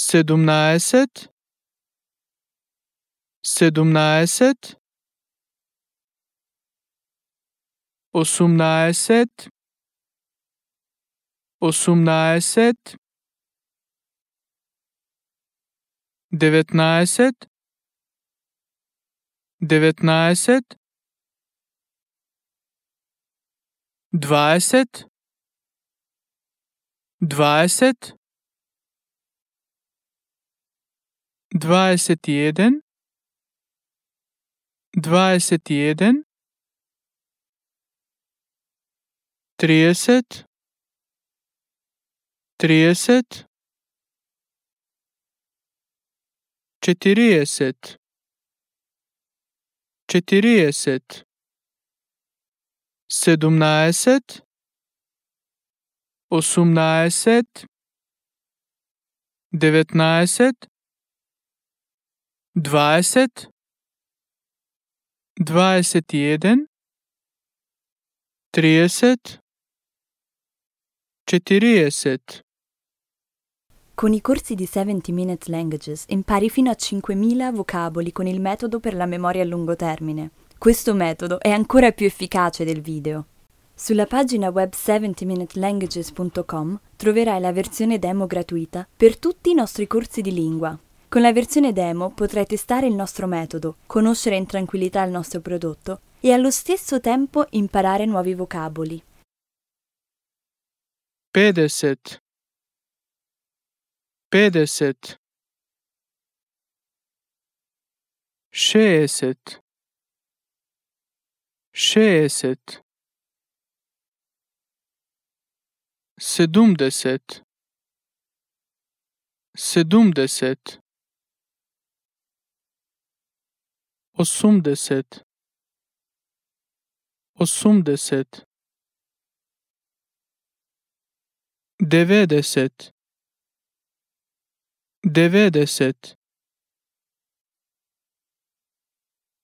седумнаесет, седумнаесет, осумнаесет, осумнаесет, деветнаесет, деветнаесет, дваесет, дваесет, 21 21 30 30 40 40 17 18 19 dvadeset, dvadeset jeden, trideset, četirideset. Con i corsi di 70 Minute Languages impari fino a 5.000 vocaboli con il metodo per la memoria a lungo termine. Questo metodo è ancora più efficace del video. Sulla pagina web 70minutelanguages.com troverai la versione demo gratuita per tutti i nostri corsi di lingua, con la versione demo potrai testare il nostro metodo, conoscere in tranquillità il nostro prodotto e allo stesso tempo imparare nuovi vocaboli. Pedeset. Pedeset. Šeset. Šeset. Sedumdeset. Sedumdeset. osumdeset osumdeset devedeset devedeset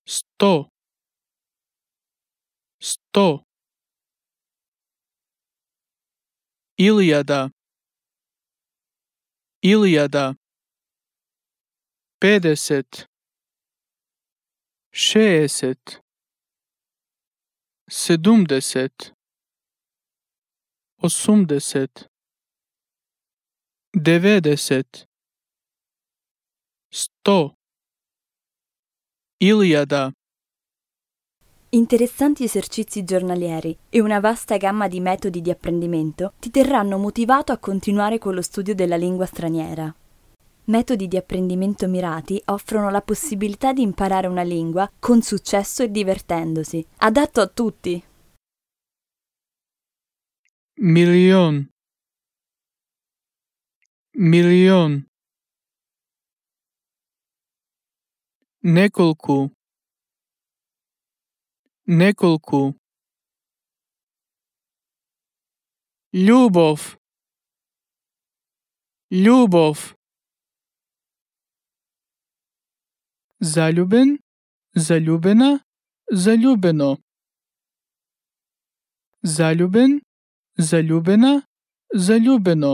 sto sto Ilijada Ilijada pedeset šeeset, sedumdeset, osumdeset, devedeset, sto, iliada. Interessanti esercizi giornalieri e una vasta gamma di metodi di apprendimento ti terranno motivato a continuare con lo studio della lingua straniera. Metodi di apprendimento mirati offrono la possibilità di imparare una lingua con successo e divertendosi. Adatto a tutti. Milion. Milion. Nekolku. Nekolku. Ljubov. Ljubov. Залюбен, залюбина, залюбено. Залюбен, залюбина, залюбено.